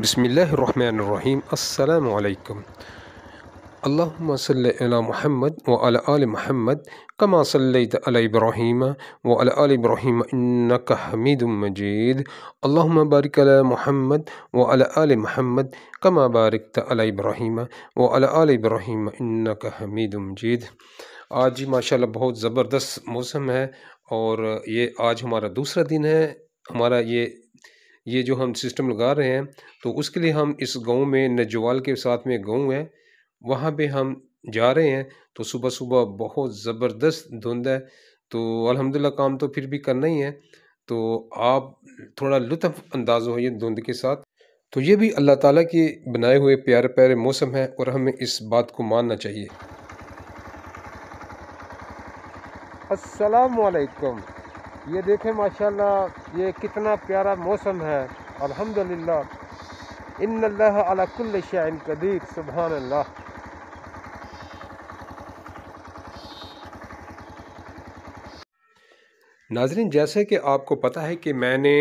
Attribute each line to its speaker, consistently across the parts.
Speaker 1: बसमीम् अल्लाम अल्लाम महमद व अल महमद कमा सल इब्राहिम व अल इब्राहिम नक हमीद मजीद अल्लाम महमद व अल महमद कमा बारिक अल इब्राहिम व अल हमीद मजीद आज माशा बहुत ज़बरदस्त मौसम है और ये आज हमारा दूसरा दिन है हमारा ये ये जो हम सिस्टम लगा रहे हैं तो उसके लिए हम इस गांव में नजवाल के साथ में गांव है वहाँ पे हम जा रहे हैं तो सुबह सुबह बहुत ज़बरदस्त धुंध है तो अल्हम्दुलिल्लाह काम तो फिर भी करना ही है तो आप थोड़ा लुत्फ़ अंदाज ये धुंध के साथ तो ये भी अल्लाह ताला के बनाए हुए प्यारे प्यारे मौसम है और हमें इस बात को मानना चाहिए असलकम ये देखें माशाल्लाह ये कितना प्यारा मौसम है अल्हम्दुलिल्लाह इन अला कुल शाइन कदीर सुबहान अल्लाह नाजरीन जैसे कि आपको पता है कि मैंने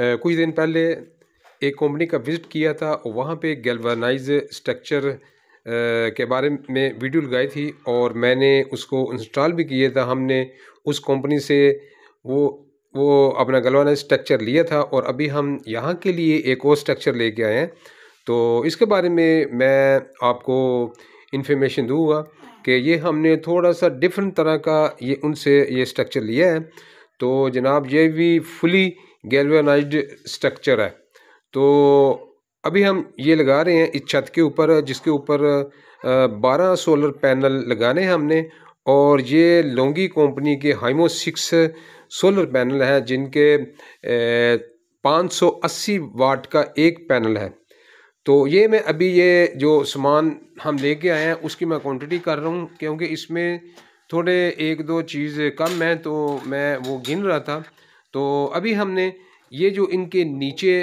Speaker 1: कुछ दिन पहले एक कंपनी का विज़िट किया था और वहाँ पे गैल्वेनाइज स्ट्रक्चर के बारे में वीडियो लगाई थी और मैंने उसको इंस्टॉल भी किया था हमने उस कंपनी से वो वो अपना गलवाना स्ट्रक्चर लिया था और अभी हम यहाँ के लिए एक और स्ट्रक्चर लेके आए हैं तो इसके बारे में मैं आपको इन्फॉर्मेशन दूंगा कि ये हमने थोड़ा सा डिफरेंट तरह का ये उनसे ये स्ट्रक्चर लिया है तो जनाब ये भी फुली गैलवेनाइज स्ट्रक्चर है तो अभी हम ये लगा रहे हैं इस छत के ऊपर जिसके ऊपर बारह सोलर पैनल लगाने हैं हमने और ये लोंगी कंपनी के हाइमो सिक्स सोलर पैनल हैं जिनके 580 वाट का एक पैनल है तो ये मैं अभी ये जो सामान हम लेके आए हैं उसकी मैं क्वांटिटी कर रहा हूँ क्योंकि इसमें थोड़े एक दो चीज़ कम है तो मैं वो गिन रहा था तो अभी हमने ये जो इनके नीचे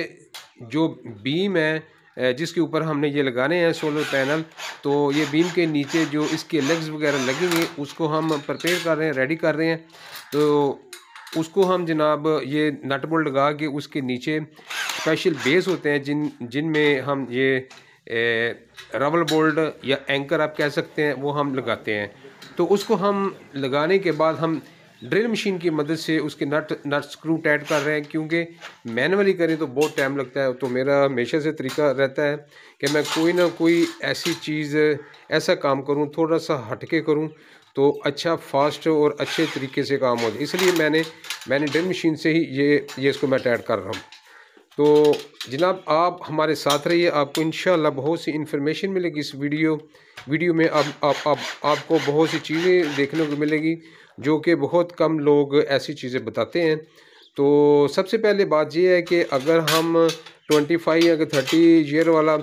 Speaker 1: जो बीम है जिसके ऊपर हमने ये लगाने हैं सोलर पैनल तो ये बीम के नीचे जो इसके लेग्स वगैरह लगेंगे उसको हम प्रपेयर कर रहे हैं रेडी कर रहे हैं तो उसको हम जनाब ये नट बोल्ट लगा के उसके नीचे स्पेशल बेस होते हैं जिन जिन में हम ये रबल बोल्ट या एंकर आप कह सकते हैं वो हम लगाते हैं तो उसको हम लगाने के बाद हम ड्रिल मशीन की मदद से उसके नट नट स्क्रू टाइट कर रहे हैं क्योंकि मैनुअली करें तो बहुत टाइम लगता है तो मेरा हमेशा से तरीका रहता है कि मैं कोई ना कोई ऐसी चीज़ ऐसा काम करूं थोड़ा सा हटके करूं तो अच्छा फास्ट और अच्छे तरीके से काम हो जाए इसलिए मैंने मैंने ड्रिल मशीन से ही ये ये इसको मैं अटैड कर रहा हूँ तो जनाब आप हमारे साथ रहिए आपको इन बहुत सी इन्फॉर्मेशन मिलेगी इस वीडियो वीडियो में आप, आप, आप आपको बहुत सी चीज़ें देखने को मिलेगी जो कि बहुत कम लोग ऐसी चीज़ें बताते हैं तो सबसे पहले बात यह है कि अगर हम 25 या थर्टी ईयर वाला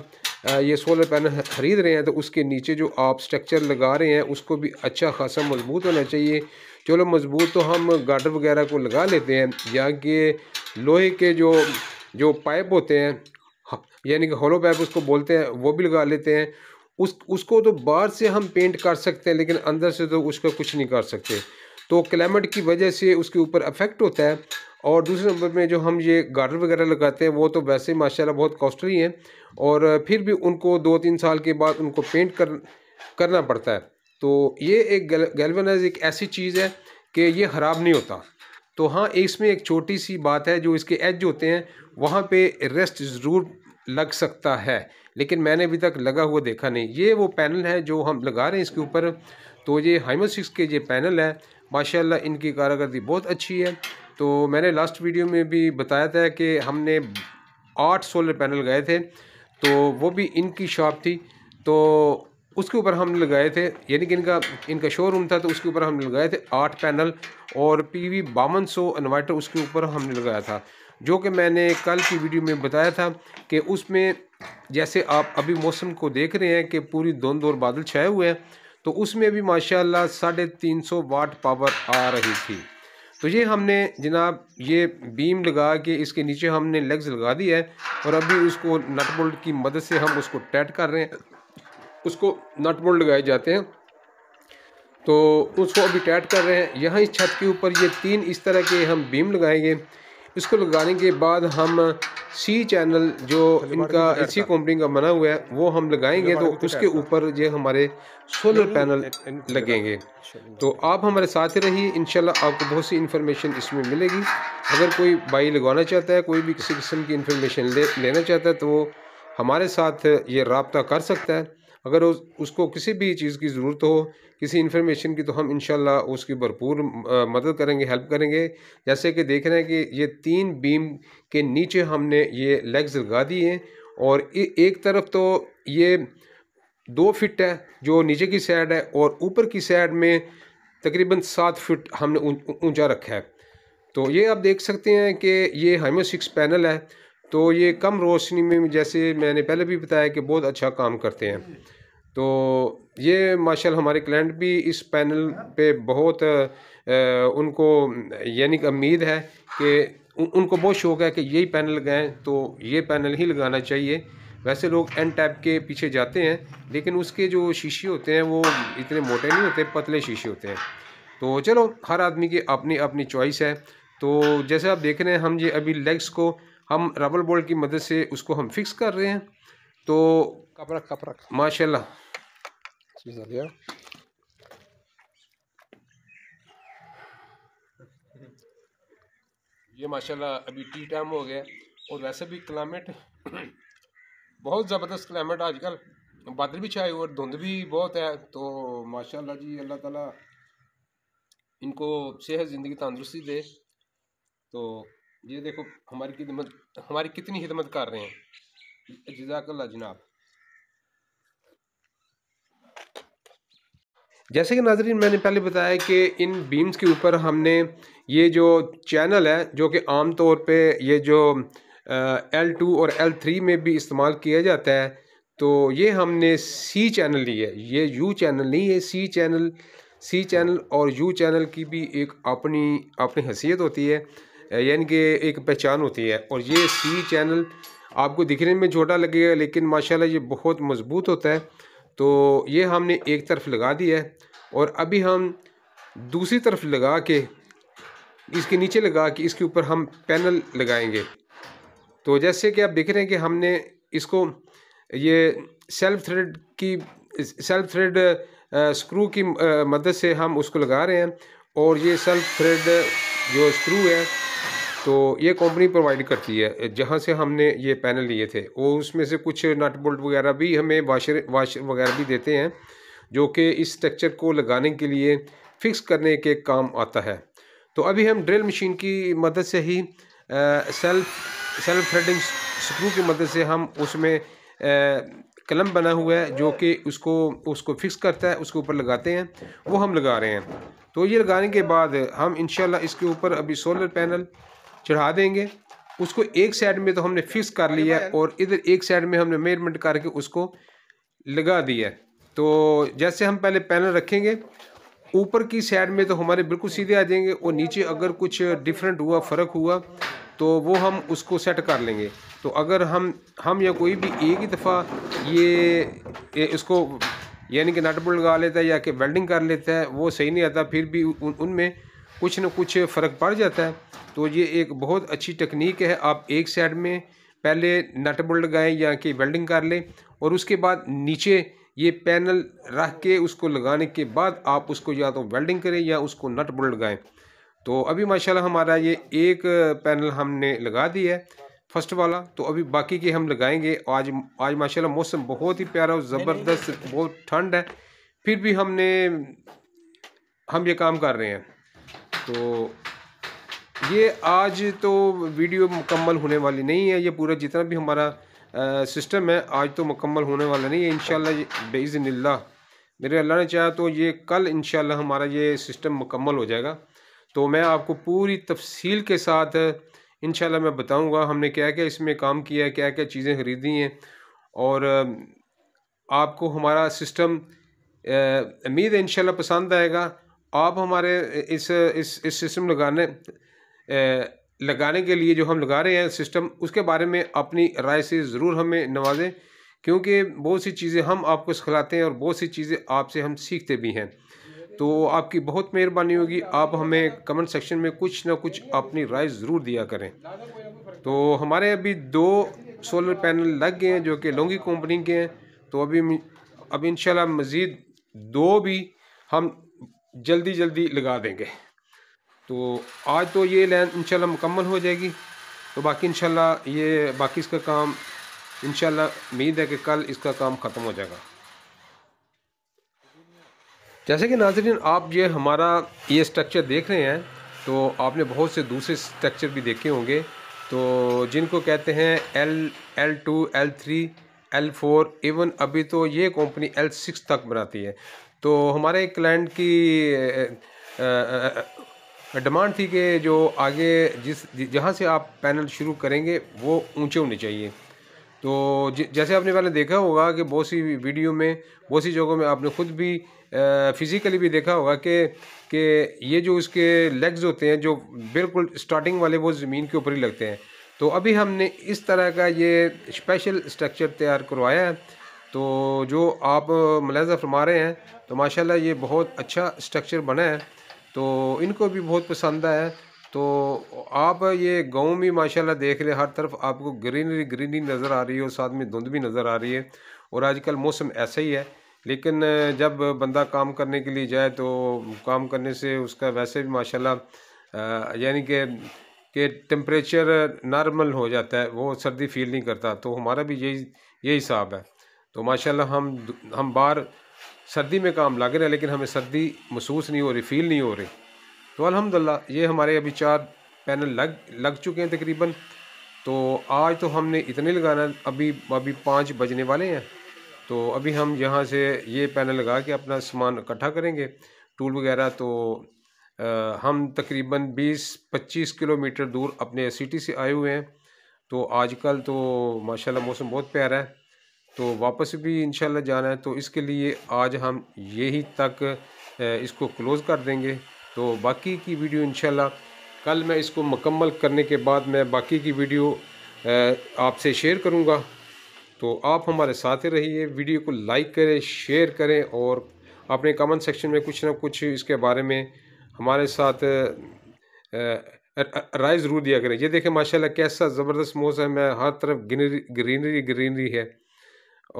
Speaker 1: ये सोलर पैनल ख़रीद रहे हैं तो उसके नीचे जो आप स्ट्रक्चर लगा रहे हैं उसको भी अच्छा खासा मजबूत होना चाहिए चलो मजबूत तो हम गाडर वगैरह को लगा लेते हैं या कि लोहे के जो जो पाइप होते हैं यानी कि होलो पाइप उसको बोलते हैं वो भी लगा लेते हैं उस उसको तो बाहर से हम पेंट कर सकते हैं लेकिन अंदर से तो उसका कुछ नहीं कर सकते तो क्लाइमेट की वजह से उसके ऊपर अफेक्ट होता है और दूसरे नंबर में जो हम ये गार्डर वगैरह लगाते हैं वो तो वैसे ही माशाल्लाह बहुत कॉस्टली हैं और फिर भी उनको दो तीन साल के बाद उनको पेंट कर करना पड़ता है तो ये एक गैलवेनाइज एक ऐसी चीज़ है कि ये ख़राब नहीं होता तो हाँ इसमें एक छोटी सी बात है जो इसके एज होते हैं वहाँ पर रेस्ट ज़रूर लग सकता है लेकिन मैंने अभी तक लगा हुआ देखा नहीं ये वो पैनल है जो हम लगा रहे हैं इसके ऊपर तो ये हाइमोसिक्स के ये पैनल है माशाल्लाह इनकी कारकर्दी बहुत अच्छी है तो मैंने लास्ट वीडियो में भी बताया था कि हमने आठ सोलर पैनल गए थे तो वो भी इनकी शॉप थी तो उसके ऊपर हम लगाए थे यानी कि इनका इनका शोरूम था तो उसके ऊपर हमने लगाए थे आठ पैनल और पी वी बावन सौ इन्वर्टर उसके ऊपर हमने लगाया था जो कि मैंने कल की वीडियो में बताया था कि उसमें जैसे आप अभी मौसम को देख रहे हैं कि पूरी धुंध और बादल छाए हुए हैं तो उसमें भी माशाल्लाह साढ़े तीन सौ वाट पावर आ रही थी तो ये हमने जनाब ये बीम लगा के इसके नीचे हमने लेग्स लगा दी है और अभी उसको नट बोल्ट की मदद से हम उसको टैट कर रहे हैं उसको नट बोल्ट लगाए जाते हैं तो उसको अभी टैट कर रहे हैं यहाँ इस छत के ऊपर ये तीन इस तरह के हम बीम लगाएंगे इसको लगाने के बाद हम सी चैनल जो इनका इसी कंपनी का बना हुआ है वो हम लगाएंगे तो उसके ऊपर ये हमारे सोलर पैनल लगेंगे तो आप हमारे साथ ही रहिए इन आपको बहुत सी इन्फॉर्मेशन इसमें मिलेगी अगर कोई बाई लगवाना चाहता है कोई भी किसी किस्म की इन्फॉर्मेशन ले, लेना चाहता है तो वो हमारे साथ ये रबता कर सकता है अगर उस उसको किसी भी चीज़ की ज़रूरत हो किसी इन्फॉर्मेशन की तो हम इन उसकी भरपूर मदद करेंगे हेल्प करेंगे जैसे कि देख रहे हैं कि ये तीन बीम के नीचे हमने ये लेग्स लगा दिए हैं और एक तरफ तो ये दो फिट है जो नीचे की साइड है और ऊपर की साइड में तकरीबन सात फिट हमने ऊंचा रखा है तो ये आप देख सकते हैं कि ये हाइमोसिक्स पैनल है तो ये कम रोशनी में जैसे मैंने पहले भी बताया कि बहुत अच्छा काम करते हैं तो ये माशाल्लाह हमारे क्लाइंट भी इस पैनल पे बहुत आ, उनको यानी कि उम्मीद है कि उनको बहुत शौक़ है कि यही पैनल लगाएं तो ये पैनल ही लगाना चाहिए वैसे लोग एन टैप के पीछे जाते हैं लेकिन उसके जो शीशे होते हैं वो इतने मोटे नहीं होते पतले शीशे होते हैं तो चलो हर आदमी की अपनी अपनी चॉइस है तो जैसे आप देख रहे हैं हम ये अभी लेग्स को हम रबल बोल्ट की मदद से उसको हम फिक्स कर रहे हैं तो कपड़ा कपड़ा माशाल्लाह ये माशाल्लाह अभी टी टाइम हो गया और वैसे भी क्लाइमेट बहुत ज़बरदस्त क्लाइमेट आजकल बादल भी छाए और धुंध भी बहुत है तो माशाल्लाह जी अल्लाह ताला इनको सेहत ज़िंदगी तंदुरुस्ती दे तो ये देखो हमारी खिदमत हमारी कितनी खिदमत कर रहे हैं जजाकल्ला जनाब जैसे कि नाजरीन मैंने पहले बताया कि इन बीम्स के ऊपर हमने ये जो चैनल है जो कि आम तौर पे ये जो एल टू और एल थ्री में भी इस्तेमाल किया जाता है तो ये हमने सी चैनल ली है ये यू चैनल नहीं है सी चैनल सी चैनल और यू चैनल की भी एक अपनी अपनी हैसियत होती है यानी कि एक पहचान होती है और ये सी चैनल आपको दिखने में छोटा लगेगा लेकिन माशाल्लाह ये बहुत मज़बूत होता है तो ये हमने एक तरफ लगा दिया है और अभी हम दूसरी तरफ लगा के इसके नीचे लगा के इसके ऊपर हम पैनल लगाएंगे तो जैसे कि आप देख रहे हैं कि हमने इसको ये सेल्फ थ्रेड की सेल्फ थ्रेड स्क्रू की मदद से हम उसको लगा रहे हैं और ये सेल्फ थ्रेड जो स्क्रू है तो ये कंपनी प्रोवाइड करती है जहाँ से हमने ये पैनल लिए थे वो उसमें से कुछ नट बोल्ट वगैरह भी हमें वाशर वाश वगैरह भी देते हैं जो कि इस स्ट्रक्चर को लगाने के लिए फिक्स करने के काम आता है तो अभी हम ड्रिल मशीन की मदद से ही सेल्फ सेल्फ थ्रेडिंग स्क्रू की मदद से हम उसमें कलम बना हुआ है जो कि उसको उसको फिक्स करता है उसके ऊपर लगाते हैं वो हम लगा रहे हैं तो ये लगाने के बाद हम इन इसके ऊपर अभी सोलर पैनल चढ़ा देंगे उसको एक साइड में तो हमने फिक्स कर लिया और इधर एक साइड में हमने मेजरमेंट करके उसको लगा दिया तो जैसे हम पहले पैनल रखेंगे ऊपर की साइड में तो हमारे बिल्कुल सीधे आ जाएंगे और नीचे अगर कुछ डिफरेंट हुआ फ़र्क हुआ तो वो हम उसको सेट कर लेंगे तो अगर हम हम या कोई भी एक ही दफ़ा ये, ये यानी कि नट बोल्ट लगा लेता है या कि वेल्डिंग कर लेता है वो सही नहीं आता फिर भी उन उनमें कुछ ना कुछ फ़र्क पड़ जाता है तो ये एक बहुत अच्छी टेक्निक है आप एक साइड में पहले नट बोल्ट लगाएँ या कि वेल्डिंग कर लें और उसके बाद नीचे ये पैनल रख के उसको लगाने के बाद आप उसको या तो वेल्डिंग करें या उसको नट बोल्ट लगाएँ तो अभी माशाल्लाह हमारा ये एक पैनल हमने लगा दिया है फर्स्ट वाला तो अभी बाकी के हम लगाएंगे आज आज माशाल्लाह मौसम बहुत ही प्यारा और ज़बरदस्त बहुत ठंड है फिर भी हमने हम ये काम कर रहे हैं तो ये आज तो वीडियो मुकम्मल होने वाली नहीं है ये पूरा जितना भी हमारा आ, सिस्टम है आज तो मुकम्मल होने वाला नहीं है इन बेज़नल्ला मेरे अल्लाह ने चाहा तो ये कल इन हमारा ये सिस्टम मुकम्मल हो जाएगा तो मैं आपको पूरी तफसील के साथ इन मैं बताऊँगा हमने क्या क्या इसमें काम किया है क्या क्या चीज़ें ख़रीदी हैं और आपको हमारा सिस्टम उम्मीद है इनशाला पसंद आएगा आप हमारे इस इस इस सिस्टम लगाने लगाने के लिए जो हम लगा रहे हैं सिस्टम उसके बारे में अपनी राय से ज़रूर हमें नवाजें क्योंकि बहुत सी चीज़ें हम आपको सिखलाते हैं और बहुत सी चीज़ें आपसे हम सीखते भी हैं तो आपकी बहुत मेहरबानी होगी आप हमें कमेंट सेक्शन में कुछ ना कुछ अपनी राय ज़रूर दिया करें तो हमारे अभी दो सोलर पैनल लग गए हैं जो कि लोंगी कंपनी के हैं तो अभी अब इन मज़ीद दो भी हम जल्दी जल्दी लगा देंगे तो आज तो ये लाइन इंशाल्लाह मुकम्मल हो जाएगी तो बाकी इन ये बाकी इसका काम इन उम्मीद है कि कल इसका काम ख़त्म हो जाएगा जैसे कि नाजरीन आप ये हमारा ये स्ट्रक्चर देख रहे हैं तो आपने बहुत से दूसरे स्ट्रक्चर भी देखे होंगे तो जिनको कहते हैं L L two L three L four even अभी तो ये कंपनी एल सिक्स तक बनाती है तो हमारे क्लाइंट की डिमांड थी कि जो आगे जिस जहाँ से आप पैनल शुरू करेंगे वो ऊंचे होने चाहिए तो जैसे आपने पहले देखा होगा कि बहुत सी वीडियो में बहुत सी जगहों में आपने ख़ुद भी फिज़िकली भी देखा होगा कि कि ये जो उसके लेग्स होते हैं जो बिल्कुल स्टार्टिंग वाले वो ज़मीन के ऊपर ही लगते हैं तो अभी हमने इस तरह का ये स्पेशल स्ट्रक्चर तैयार करवाया है तो जो आप मुलाजा फरमा रहे हैं तो माशाल्लाह ये बहुत अच्छा स्ट्रक्चर बना है तो इनको भी बहुत पसंद आया तो आप ये गाँव भी माशाल्लाह देख रहे हर तरफ आपको ग्रीनरी ग्रीनरी नज़र आ रही है और साथ में धुंध भी नज़र आ रही है और आजकल मौसम ऐसा ही है लेकिन जब बंदा काम करने के लिए जाए तो काम करने से उसका वैसे भी माशाल्लाह यानी कि के टेम्परेचर नॉर्मल हो जाता है वो सर्दी फील नहीं करता तो हमारा भी यही यही हिसाब है तो माशाल्लाह हम हम बाहर सर्दी में काम लग रहे हैं लेकिन हमें सर्दी महसूस नहीं हो रही फील नहीं हो रही तो अलहमदिल्ला ये हमारे अभी चार पैनल लग लग चुके हैं तकरीबन तो आज तो हमने इतने लगाना अभी अभी पाँच बजने वाले हैं तो अभी हम यहाँ से ये पैनल लगा के अपना सामान इकट्ठा करेंगे टूल वगैरह तो आ, हम तकरीबन 20-25 किलोमीटर दूर अपने सिटी से आए हुए हैं तो आजकल तो माशाल्लाह मौसम बहुत प्यारा है तो वापस भी इन जाना है तो इसके लिए आज हम यही तक इसको क्लोज़ कर देंगे तो बाकी की वीडियो इनशाला कल मैं इसको मुकम्मल करने के बाद मैं बाकी की वीडियो आपसे शेयर करूँगा तो आप हमारे साथ रहिए वीडियो को लाइक करें शेयर करें और अपने कमेंट सेक्शन में कुछ ना कुछ इसके बारे में हमारे साथ राय ज़रूर दिया करें ये देखें माशाल्लाह कैसा ज़बरदस्त मौसम है हर तरफ ग्रीनरी ग्रीनरी ग्रीनरी है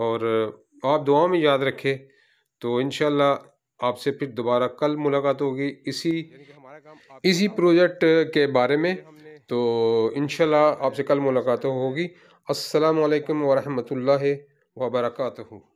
Speaker 1: और आप दुआ में याद रखें तो इन आपसे फिर दोबारा कल मुलाकात होगी इसी इसी प्रोजेक्ट के बारे में तो इन आपसे कल मुलाकात होगी असलकम वरहमल वर्का